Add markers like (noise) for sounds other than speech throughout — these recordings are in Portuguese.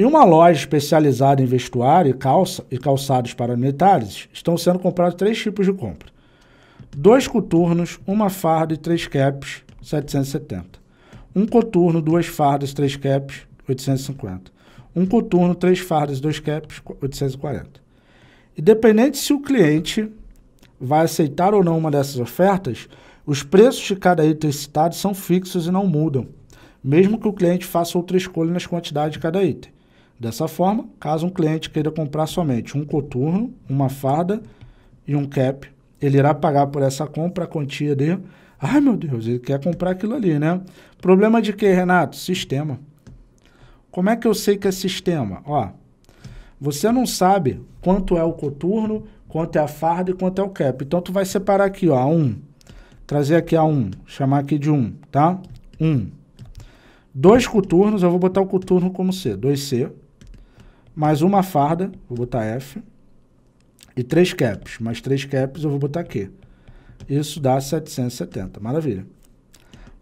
Em uma loja especializada em vestuário calça, e calçados para militares, estão sendo comprados três tipos de compra. Dois coturnos, uma farda e três caps, 770. Um coturno, duas fardas, três caps, 850. Um coturno, três fardas e dois caps, 840. Independente se o cliente vai aceitar ou não uma dessas ofertas, os preços de cada item citado são fixos e não mudam, mesmo que o cliente faça outra escolha nas quantidades de cada item. Dessa forma, caso um cliente queira comprar somente um coturno, uma farda e um cap, ele irá pagar por essa compra a quantia de. Ai meu Deus, ele quer comprar aquilo ali, né? Problema de que, Renato? Sistema. Como é que eu sei que é sistema? Ó, você não sabe quanto é o coturno, quanto é a farda e quanto é o cap. Então tu vai separar aqui, ó, a 1. Um. Trazer aqui a 1, um, chamar aqui de 1, um, tá? 1. Um. Dois coturnos, eu vou botar o coturno como C, 2C mais uma farda, vou botar F, e três caps, mais três caps eu vou botar Q. Isso dá 770, maravilha.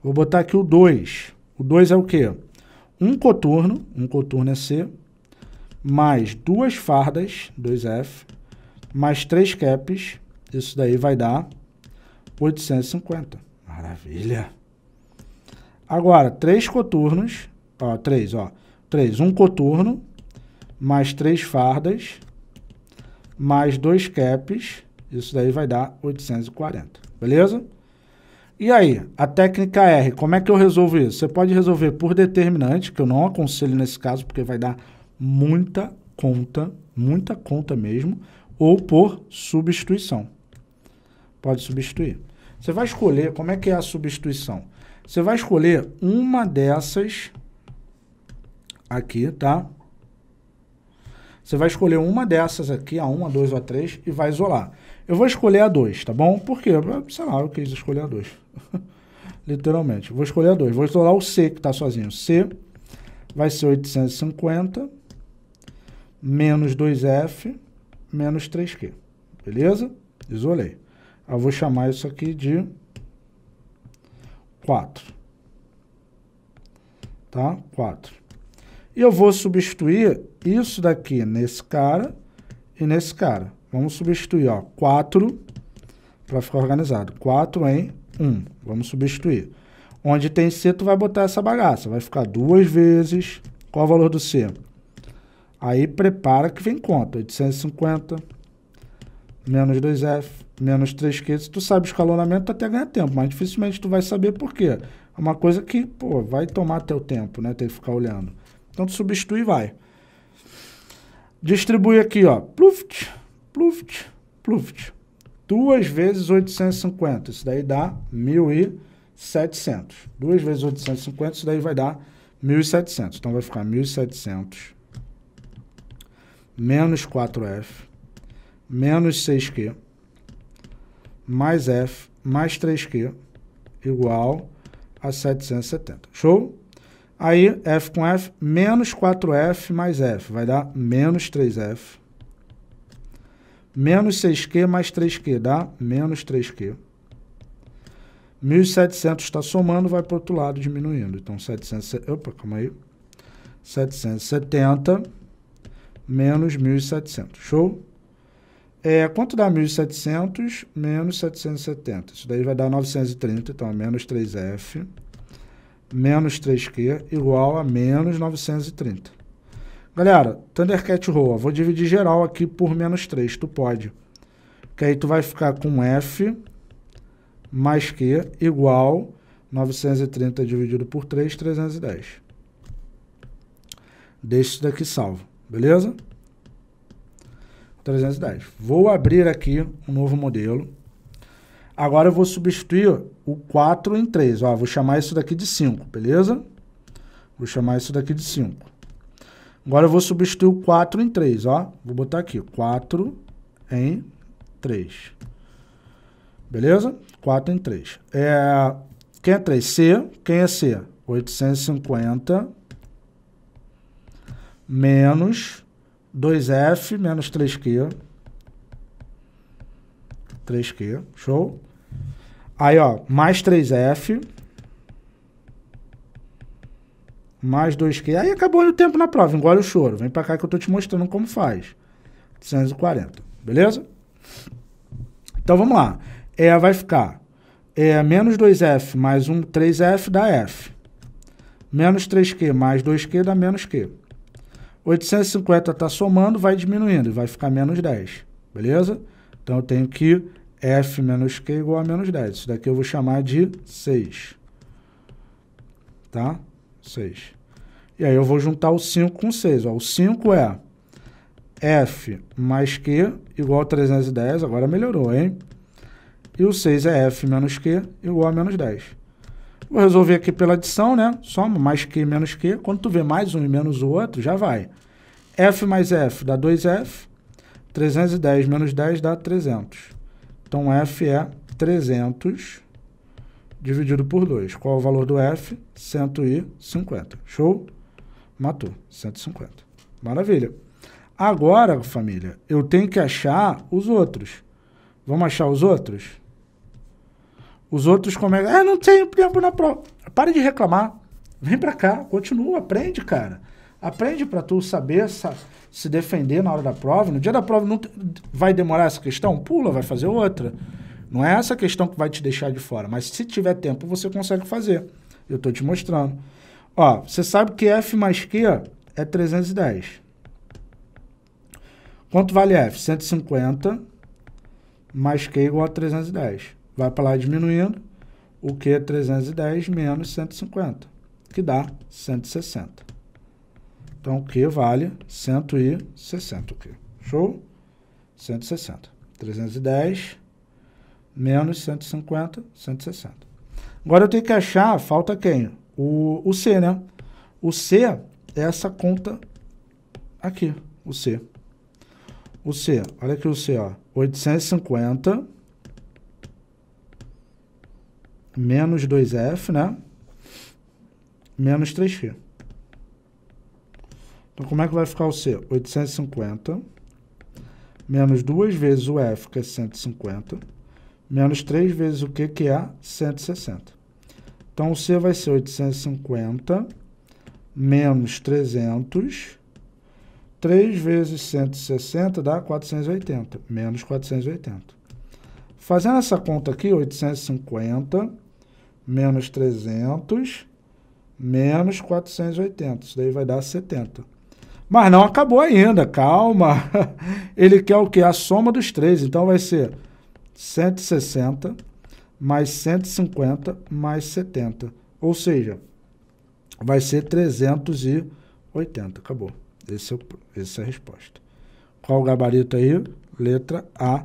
Vou botar aqui o 2. O 2 é o quê? Um coturno, um coturno é C, mais duas fardas, 2F, mais três caps, isso daí vai dar 850. Maravilha! Agora, três coturnos, ó, três, ó, três, um coturno, mais três fardas, mais dois caps, isso daí vai dar 840, beleza? E aí, a técnica R, como é que eu resolvo isso? Você pode resolver por determinante, que eu não aconselho nesse caso, porque vai dar muita conta, muita conta mesmo, ou por substituição. Pode substituir. Você vai escolher, como é que é a substituição? Você vai escolher uma dessas aqui, tá? Você vai escolher uma dessas aqui, a 1, a 2 ou a 3, e vai isolar. Eu vou escolher a 2, tá bom? Por quê? Sei lá, eu quis escolher a 2. (laughs) Literalmente. Vou escolher a 2. Vou isolar o C, que está sozinho. C vai ser 850 menos 2F menos 3Q. Beleza? Isolei. Eu vou chamar isso aqui de 4. Tá? 4. E eu vou substituir isso daqui nesse cara e nesse cara. Vamos substituir, ó, 4 para ficar organizado. 4 em 1. Vamos substituir. Onde tem C, tu vai botar essa bagaça. Vai ficar duas vezes. Qual é o valor do C? Aí prepara que vem conta. 850 menos 2F menos 3 quentes Tu sabe o escalonamento, tu até ganha tempo, mas dificilmente tu vai saber por quê. É uma coisa que, pô, vai tomar teu tempo, né? Tem que ficar olhando. Então tu substitui e vai. Distribui aqui, ó. Pluft, pluft, pluft. Duas vezes 850. Isso daí dá 1.700. Duas vezes 850, isso daí vai dar 1.700. Então vai ficar 1.700 menos 4F menos 6Q mais F mais 3Q igual a 770. Show? Aí, F com F, menos 4F mais F, vai dar menos 3F. Menos 6Q mais 3Q, dá menos 3Q. 1.700 está somando, vai para o outro lado diminuindo. Então, 700, opa, calma aí. 770 menos 1.700, show? É, quanto dá 1.700 menos 770? Isso daí vai dar 930, então é menos 3F menos 3Q igual a menos 930. Galera, Thundercat Roa, vou dividir geral aqui por menos 3, tu pode. Que aí tu vai ficar com F mais Q igual 930 dividido por 3, 310. Deixa isso daqui salvo, beleza? 310. Vou abrir aqui um novo modelo. Agora eu vou substituir o 4 em 3. Ó, vou chamar isso daqui de 5, beleza? Vou chamar isso daqui de 5. Agora eu vou substituir o 4 em 3, ó. Vou botar aqui, 4 em 3. Beleza? 4 em 3. É, quem é 3? C. Quem é C? 850 menos 2F menos 3Q. 3Q, show? Aí, ó, mais 3F. Mais 2Q. Aí acabou o tempo na prova. Engole o choro. Vem pra cá que eu tô te mostrando como faz. 240. Beleza? Então vamos lá. É, vai ficar é, menos 2F mais um 3F dá F. Menos 3Q mais 2Q dá menos Q. 850 tá somando, vai diminuindo, E vai ficar menos 10. Beleza? Então eu tenho que f menos q igual a menos 10. Isso daqui eu vou chamar de 6. Tá? 6. E aí eu vou juntar o 5 com 6. Ó. O 5 é f mais q igual a 310. Agora melhorou, hein? E o 6 é f menos q igual a menos 10. Vou resolver aqui pela adição, né? Soma mais q menos q. Quando tu vê mais um e menos o outro, já vai. f mais f dá 2f. 310 menos 10 dá 300. Então, F é 300 dividido por 2. Qual é o valor do F? 150. Show? Matou. 150. Maravilha. Agora, família, eu tenho que achar os outros. Vamos achar os outros? Os outros começam... É? Ah, não tenho tempo na prova. Para de reclamar. Vem para cá. Continua. Aprende, cara. Aprende para tu saber... Sabe? se defender na hora da prova. No dia da prova não vai demorar essa questão? Pula, vai fazer outra. Não é essa questão que vai te deixar de fora, mas se tiver tempo, você consegue fazer. Eu estou te mostrando. Ó, você sabe que F mais Q é 310. Quanto vale F? 150 mais Q é igual a 310. Vai para lá diminuindo. O Q é 310 menos 150, que dá 160. Então, Q vale 160 Q. Show? 160. 310 menos 150, 160. Agora eu tenho que achar, falta quem? O, o C, né? O C é essa conta aqui, o C. O C, olha aqui o C, ó. 850 menos 2F, né? Menos 3G. Então, como é que vai ficar o C? 850 menos 2 vezes o F, que é 150, menos 3 vezes o Q, que é 160. Então, o C vai ser 850 menos 300, 3 vezes 160 dá 480, menos 480. Fazendo essa conta aqui, 850 menos 300 menos 480, isso daí vai dar 70. Mas não acabou ainda, calma. (laughs) Ele quer o que? A soma dos três. Então vai ser 160 mais 150 mais 70. Ou seja, vai ser 380. Acabou. Esse é essa é a resposta. Qual o gabarito aí? Letra A.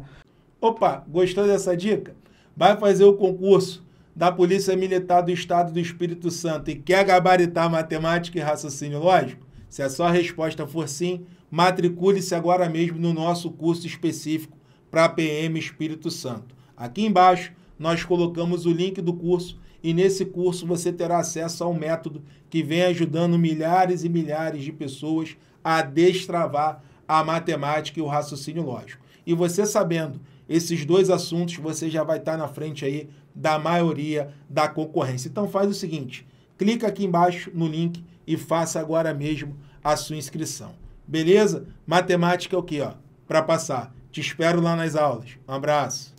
Opa, gostou dessa dica? Vai fazer o concurso da Polícia Militar do Estado do Espírito Santo e quer gabaritar matemática e raciocínio lógico? Se a sua resposta for sim, matricule-se agora mesmo no nosso curso específico para PM Espírito Santo. Aqui embaixo nós colocamos o link do curso e nesse curso você terá acesso ao método que vem ajudando milhares e milhares de pessoas a destravar a matemática e o raciocínio lógico. E você sabendo esses dois assuntos, você já vai estar na frente aí da maioria da concorrência. Então faz o seguinte, clica aqui embaixo no link e faça agora mesmo a sua inscrição. Beleza? Matemática é o que, ó? Para passar. Te espero lá nas aulas. Um abraço.